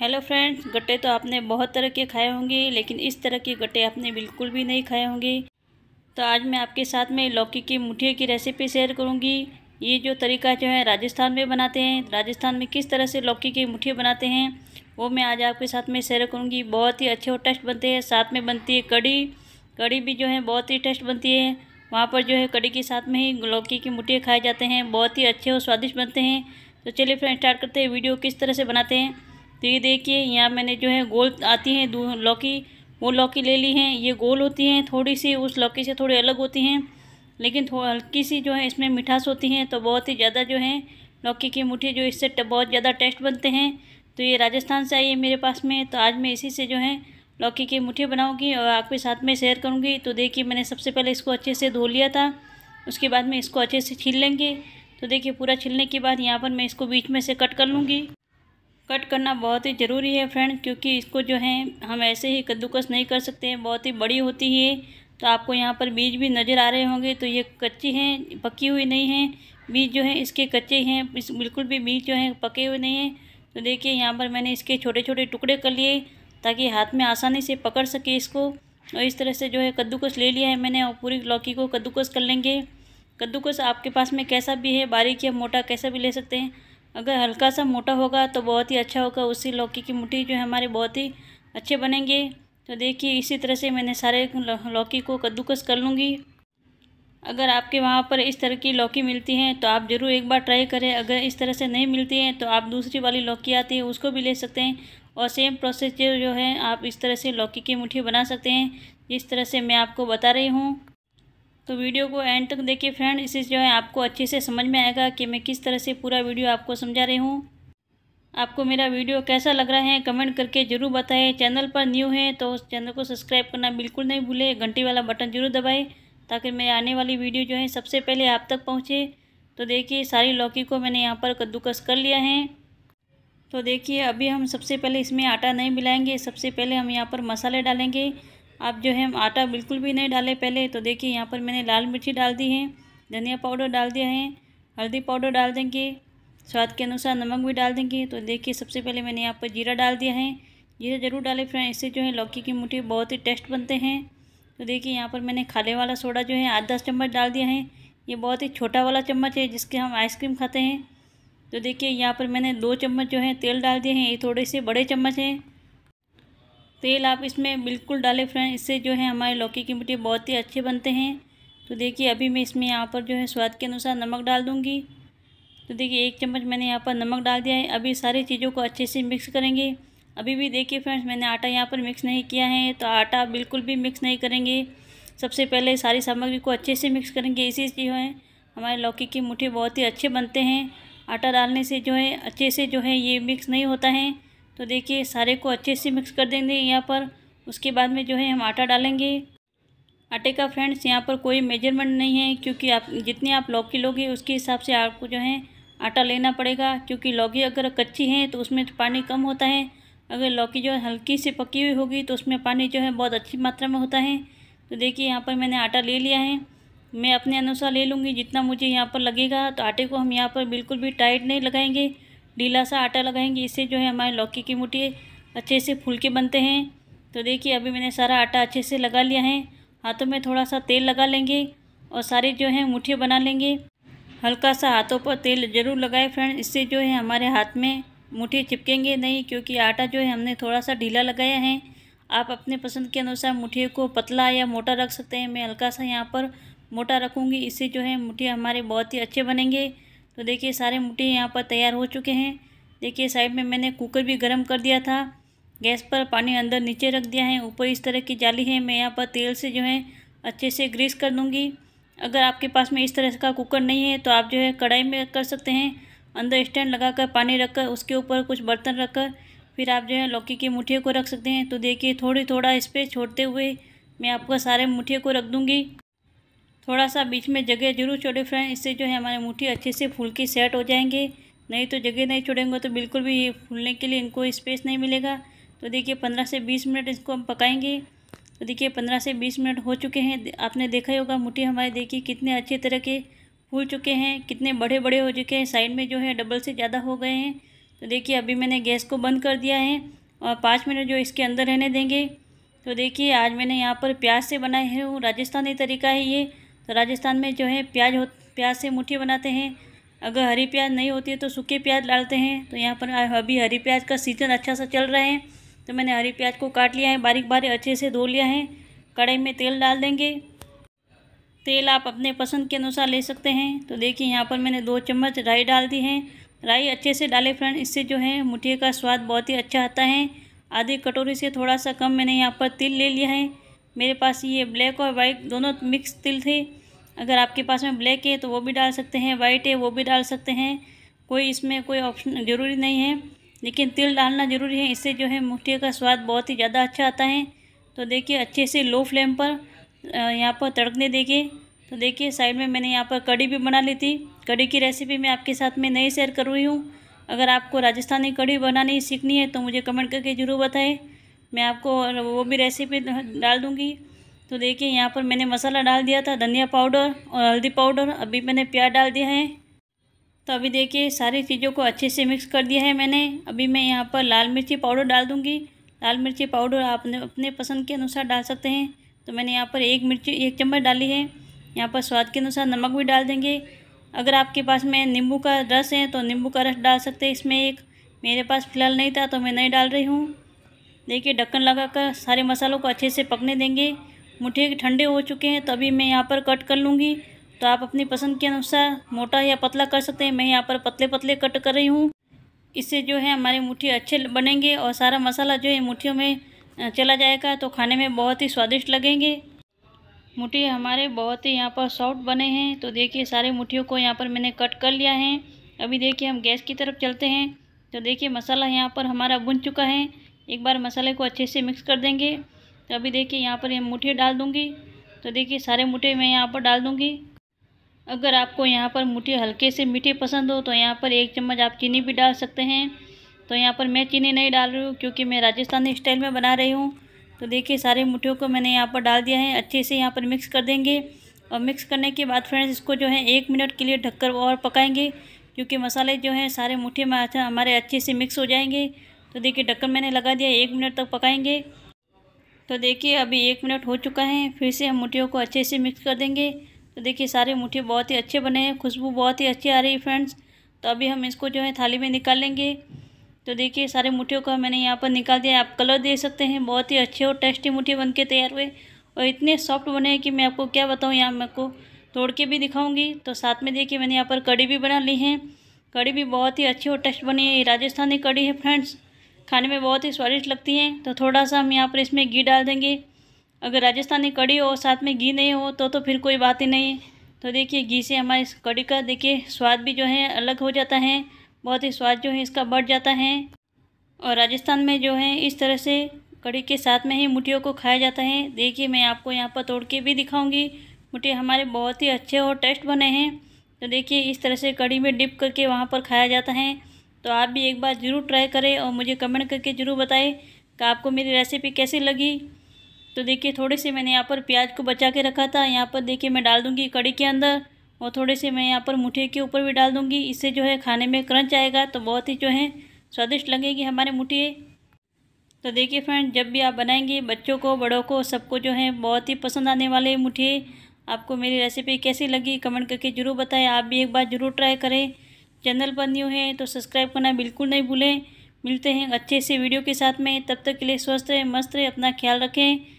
hello friends गट्टे तो आपने बहुत तरह के खाए होंगे लेकिन इस तरह के गट्टे आपने बिल्कुल भी नहीं खाए होंगे तो आज मैं आपके साथ में लौकी की मुठिया की रेसिपी शेयर करूंगी ये जो तरीका जो है राजस्थान में बनाते हैं राजस्थान में किस तरह से लौकी की मुठिया बनाते हैं वो मैं आज आपके साथ में शेयर करूँगी बहुत ही अच्छे और टेस्ट बनते हैं साथ में बनती है कड़ी कड़ी भी जो है बहुत ही टेस्ट बनती है वहाँ पर जो है कड़ी के साथ में ही लौकी की मुठिया खाए जाते हैं बहुत ही अच्छे और स्वादिष्ट बनते हैं तो चलिए फ्रेंड स्टार्ट करते हैं वीडियो किस तरह से बनाते हैं तो ये देखिए यहाँ मैंने जो है गोल आती हैं लौकी वो लौकी ले ली हैं ये गोल होती हैं थोड़ी सी उस लौकी से थोड़ी अलग होती हैं लेकिन हल्की सी जो है इसमें मिठास होती हैं तो बहुत ही ज़्यादा जो है लौकी की मुठ्ठी जो इससे बहुत ज़्यादा टेस्ट बनते हैं तो ये राजस्थान से आई है मेरे पास में तो आज मैं इसी से जो है लौकी की मुठ्ठी बनाऊँगी और आपके साथ में शेयर करूँगी तो देखिए मैंने सबसे पहले इसको अच्छे से धो लिया था उसके बाद में इसको अच्छे से छील लेंगे तो देखिए पूरा छिलने के बाद यहाँ पर मैं इसको बीच में से कट कर लूँगी कट करना बहुत ही ज़रूरी है फ्रेंड क्योंकि इसको जो है हम ऐसे ही कद्दूकस नहीं कर सकते हैं बहुत ही बड़ी होती है तो आपको यहाँ पर बीज भी नज़र आ रहे होंगे तो ये कच्ची हैं पकी हुई नहीं हैं बीज जो है इसके कच्चे हैं इस बिल्कुल भी बीज जो हैं पके हुए नहीं हैं तो देखिए यहाँ पर मैंने इसके छोटे छोटे टुकड़े कर लिए ताकि हाथ में आसानी से पकड़ सके इसको और इस तरह से जो है कद्दूकस ले लिया है मैंने और पूरी लौकी को कद्दूकस कर लेंगे कद्दूकस आपके पास में कैसा भी है बारीक या मोटा कैसा भी ले सकते हैं अगर हल्का सा मोटा होगा तो बहुत ही अच्छा होगा उससे लौकी की मुठ्ठी जो है हमारे बहुत ही अच्छे बनेंगे तो देखिए इसी तरह से मैंने सारे लौकी को कद्दूकस कर लूँगी अगर आपके वहाँ पर इस तरह की लौकी मिलती हैं तो आप ज़रूर एक बार ट्राई करें अगर इस तरह से नहीं मिलती हैं तो आप दूसरी वाली लौकी आती है उसको भी ले सकते हैं और सेम प्रोसेस जो है आप इस तरह से लौकी की मुठ्ठी बना सकते हैं जिस तरह से मैं आपको बता रही हूँ तो वीडियो को एंड तक देखिए फ्रेंड इसे जो है आपको अच्छे से समझ में आएगा कि मैं किस तरह से पूरा वीडियो आपको समझा रही हूँ आपको मेरा वीडियो कैसा लग रहा है कमेंट करके ज़रूर बताएं चैनल पर न्यू है तो चैनल को सब्सक्राइब करना बिल्कुल नहीं भूले घंटी वाला बटन ज़रूर दबाएं ताकि मेरी आने वाली वीडियो जो है सबसे पहले आप तक पहुँचे तो देखिए सारी लौकी को मैंने यहाँ पर कद्दूकस कर लिया है तो देखिए अभी हम सबसे पहले इसमें आटा नहीं मिलाएँगे सबसे पहले हम यहाँ पर मसाले डालेंगे आप जो है आटा बिल्कुल भी नहीं डालें पहले तो देखिए यहाँ पर मैंने लाल मिर्ची डाल दी है धनिया पाउडर डाल दिया है हल्दी पाउडर डाल देंगे स्वाद के अनुसार नमक भी डाल देंगे तो देखिए सबसे पहले मैंने यहाँ पर जीरा डाल दिया है जीरा ज़रूर डालें फ्रेंड इससे जो है लौकी की मुठ्ठी बहुत ही टेस्ट बनते हैं तो देखिए यहाँ पर मैंने खाले वाला सोडा जो है आधा दस चम्मच डाल दिया है ये बहुत ही छोटा वाला चम्मच है जिसके हम आइसक्रीम खाते हैं तो देखिए यहाँ पर मैंने दो चम्मच जो है तेल डाल दिए हैं ये थोड़े से बड़े चम्मच हैं तेल आप इसमें बिल्कुल डालें फ्रेंड इससे जो है हमारे लौकी की मिट्टी बहुत ही अच्छे बनते हैं तो देखिए अभी मैं इसमें यहाँ पर जो है स्वाद के अनुसार नमक डाल दूँगी तो देखिए एक चम्मच मैंने यहाँ पर नमक डाल दिया है अभी सारी चीज़ों को अच्छे से मिक्स करेंगे अभी भी देखिए फ्रेंड्स मैंने आटा यहाँ पर मिक्स नहीं किया है तो आटा बिल्कुल भी मिक्स नहीं करेंगे सबसे पहले सारी सामग्री को अच्छे से मिक्स करेंगे इसी जो है हमारे लौकी की मुठ्ठी बहुत ही अच्छे बनते हैं आटा डालने से जो है अच्छे से जो है ये मिक्स नहीं होता है तो देखिए सारे को अच्छे से मिक्स कर देंगे यहाँ पर उसके बाद में जो है हम आटा डालेंगे आटे का फ्रेंड्स यहाँ पर कोई मेजरमेंट नहीं है क्योंकि आप जितने आप लौकी लोगे उसके हिसाब से आपको जो है आटा लेना पड़ेगा क्योंकि लौकी अगर कच्ची है तो उसमें तो पानी कम होता है अगर लौकी जो है हल्की से पकी हुई होगी तो उसमें पानी जो है बहुत अच्छी मात्रा में होता है तो देखिए यहाँ पर मैंने आटा ले लिया है मैं अपने अनुसार ले लूँगी जितना मुझे यहाँ पर लगेगा तो आटे को हम यहाँ पर बिल्कुल भी टाइट नहीं लगाएंगे ढीला सा आटा लगाएंगे इससे जो है हमारे लौकी की मुठ्ठी अच्छे से फूल के बनते हैं तो देखिए अभी मैंने सारा आटा अच्छे से लगा लिया है हाथों में थोड़ा सा तेल लगा लेंगे और सारे जो है मुठ्ठी बना लेंगे हल्का सा हाथों पर तेल ज़रूर लगाए फ्रेंड इससे जो है हमारे हाथ में मुठ्ठी चिपकेंगे नहीं क्योंकि आटा जो है हमने थोड़ा सा ढीला लगाया है आप अपने पसंद के अनुसार मुठ्ठी को पतला या मोटा रख सकते हैं मैं हल्का सा यहाँ पर मोटा रखूँगी इससे जो है मुठ्ठी हमारे बहुत ही अच्छे बनेंगे तो देखिए सारे मुठे यहाँ पर तैयार हो चुके हैं देखिए साइड में मैंने कुकर भी गर्म कर दिया था गैस पर पानी अंदर नीचे रख दिया है ऊपर इस तरह की जाली है मैं यहाँ पर तेल से जो है अच्छे से ग्रीस कर दूँगी अगर आपके पास में इस तरह का कुकर नहीं है तो आप जो है कढ़ाई में कर सकते हैं अंदर स्टैंड लगा कर पानी रखकर उसके ऊपर कुछ बर्तन रखकर फिर आप जो है लौकी की मुठियों को रख सकते हैं तो देखिए थोड़ी थोड़ा इस पर छोड़ते हुए मैं आपका सारे मुठियों को रख दूँगी थोड़ा सा बीच में जगह जरूर छोड़े फ्रेंड इससे जो है हमारे मुठ्ठी अच्छे से फूल के सेट हो जाएंगे नहीं तो जगह नहीं छोड़ेंगे तो बिल्कुल भी ये फूलने के लिए इनको स्पेस नहीं मिलेगा तो देखिए पंद्रह से बीस मिनट इसको हम पकाएंगे तो देखिए पंद्रह से बीस मिनट हो चुके हैं आपने देखा ही होगा मुठ्ठी हमारे देखिए कितने अच्छे तरह के फूल चुके हैं कितने बड़े बड़े हो चुके हैं साइड में जो है डबल से ज़्यादा हो गए हैं तो देखिए अभी मैंने गैस को बंद कर दिया है और पाँच मिनट जो इसके अंदर रहने देंगे तो देखिए आज मैंने यहाँ पर प्याज से बनाए हैं राजस्थानी तरीका है ये तो राजस्थान में जो है प्याज हो प्याज से मुठ्ठी बनाते हैं अगर हरी प्याज नहीं होती है तो सूखे प्याज डालते हैं तो यहाँ पर अभी हरी प्याज का सीज़न अच्छा सा चल रहा है तो मैंने हरी प्याज को काट लिया है बारीक बारीक अच्छे से धो लिया है कढ़ाई में तेल डाल देंगे तेल आप अपने पसंद के अनुसार ले सकते हैं तो देखिए यहाँ पर मैंने दो चम्मच राई डाल दी है राई अच्छे से डाले फ्रेंड इससे जो है मुठिए का स्वाद बहुत ही अच्छा आता है आधी कटोरी से थोड़ा सा कम मैंने यहाँ पर तिल ले लिया है मेरे पास ये ब्लैक और वाइट दोनों मिक्स तिल थे अगर आपके पास में ब्लैक है तो वो भी डाल सकते हैं वाइट है वो भी डाल सकते हैं कोई इसमें कोई ऑप्शन ज़रूरी नहीं है लेकिन तिल डालना ज़रूरी है इससे जो है मुठिया का स्वाद बहुत ही ज़्यादा अच्छा आता है तो देखिए अच्छे से लो फ्लेम पर यहाँ पर तड़कने देखिए तो देखिए साइड में मैंने यहाँ पर कड़ी भी बना ली थी कड़ी की रेसिपी मैं आपके साथ में नई शेयर कर रही हूँ अगर आपको राजस्थानी कड़ी बनानी सीखनी है तो मुझे कमेंट करके ज़रूर बताएं मैं आपको वो भी रेसिपी डाल दूँगी तो देखिए यहाँ पर मैंने मसाला डाल दिया था धनिया पाउडर और हल्दी पाउडर अभी मैंने प्याज डाल दिया है तो अभी देखिए सारी चीज़ों को अच्छे से मिक्स कर दिया है मैंने अभी मैं यहाँ पर लाल मिर्ची पाउडर डाल दूँगी लाल मिर्ची पाउडर आप अपने पसंद के अनुसार डाल सकते हैं तो मैंने यहाँ पर एक मिर्ची एक चम्मच डाली है यहाँ पर स्वाद के अनुसार नमक भी डाल देंगे अगर आपके पास में नींबू का रस है तो नींबू का रस डाल सकते हैं इसमें एक मेरे पास फ़िलहाल नहीं था तो मैं नहीं डाल रही हूँ देखिए ढक्कन लगाकर सारे मसालों को अच्छे से पकने देंगे मुठे ठंडे हो चुके हैं तो अभी मैं यहाँ पर कट कर लूँगी तो आप अपनी पसंद के अनुसार मोटा या पतला कर सकते हैं मैं यहाँ पर पतले पतले कट कर रही हूँ इससे जो है हमारे मुठ्ठी अच्छे बनेंगे और सारा मसाला जो है मुठियों में चला जाएगा तो खाने में बहुत ही स्वादिष्ट लगेंगे मुठ्ठी हमारे बहुत ही यहाँ पर सॉफ्ट बने हैं तो देखिए सारे मुठियों को यहाँ पर मैंने कट कर लिया है अभी देखिए हम गैस की तरफ चलते हैं तो देखिए मसाला यहाँ पर हमारा बुन चुका है एक बार मसाले को अच्छे से मिक्स कर देंगे तो अभी देखिए यहाँ पर ये मुठे डाल दूँगी तो देखिए सारे मुठे मैं यहाँ पर डाल दूँगी अगर आपको यहाँ पर मुठे हल्के से मीठे पसंद हो तो यहाँ पर एक चम्मच आप चीनी भी डाल सकते हैं तो यहाँ पर मैं चीनी नहीं डाल रही हूँ क्योंकि मैं राजस्थानी स्टाइल में बना रही हूँ तो देखिए सारे मुठियों को मैंने यहाँ पर डाल दिया है अच्छे से यहाँ पर मिक्स कर देंगे और मिक्स करने के बाद फ्रेंड्स इसको जो है एक मिनट के लिए ढककर और पकाएंगे क्योंकि मसाले जो हैं सारे मुठे में हमारे अच्छे से मिक्स हो जाएंगे तो देखिए ढक्कन मैंने लगा दिया एक मिनट तक पकाएंगे तो देखिए अभी एक मिनट हो चुका है फिर से हम मुठियों को अच्छे से मिक्स कर देंगे तो देखिए सारे मुठिए बहुत ही अच्छे बने हैं खुशबू बहुत ही अच्छी आ रही है फ्रेंड्स तो अभी हम इसको जो है थाली में निकाल लेंगे तो देखिए सारे मुठियों को मैंने यहाँ पर निकाल दिया आप कलर दे सकते हैं बहुत ही अच्छे और टेस्टी मुठिए बन के तैयार हुए और इतने सॉफ्ट बने हैं कि मैं आपको क्या बताऊँ यहाँ मैं आपको तोड़ के भी दिखाऊँगी तो साथ में देखिए मैंने यहाँ पर कड़ी भी बना ली है कड़ी भी बहुत ही अच्छी और टेस्ट बनी है राजस्थानी कड़ी है फ्रेंड्स खाने में बहुत ही स्वादिष्ट लगती हैं तो थोड़ा सा हम यहाँ पर इसमें घी डाल देंगे अगर राजस्थानी कड़ी हो साथ में घी नहीं हो तो तो फिर कोई बात ही नहीं तो देखिए घी से हमारे इस कड़ी का देखिए स्वाद भी जो है अलग हो जाता है बहुत ही स्वाद जो है इसका बढ़ जाता है और राजस्थान में जो है इस तरह से कड़ी के साथ में ही मुठियों को खाया जाता है देखिए मैं आपको यहाँ पर तोड़ के भी दिखाऊँगी मुठिए हमारे बहुत ही अच्छे और टेस्ट बने हैं तो देखिए इस तरह से कड़ी में डिप करके वहाँ पर खाया जाता है तो आप भी एक बार ज़रूर ट्राई करें और मुझे कमेंट करके ज़रूर बताएं कि आपको मेरी रेसिपी कैसी लगी तो देखिए थोड़े से मैंने यहाँ पर प्याज को बचा के रखा था यहाँ पर देखिए मैं डाल दूँगी कड़ी के अंदर और थोड़े से मैं यहाँ पर मुठे के ऊपर भी डाल दूँगी इससे जो है खाने में क्रंच आएगा तो बहुत ही जो है स्वादिष्ट लगेगी हमारे मुठिए तो देखिए फ्रेंड जब भी आप बनाएंगे बच्चों को बड़ों को सबको जो है बहुत ही पसंद आने वाले मुठिए आपको मेरी रेसिपी कैसी लगी कमेंट करके ज़रूर बताएं आप भी एक बार ज़रूर ट्राई करें चैनल पर न्यू है तो सब्सक्राइब करना बिल्कुल नहीं भूलें मिलते हैं अच्छे से वीडियो के साथ में तब तक के लिए स्वस्थ रहें मस्त रहें अपना ख्याल रखें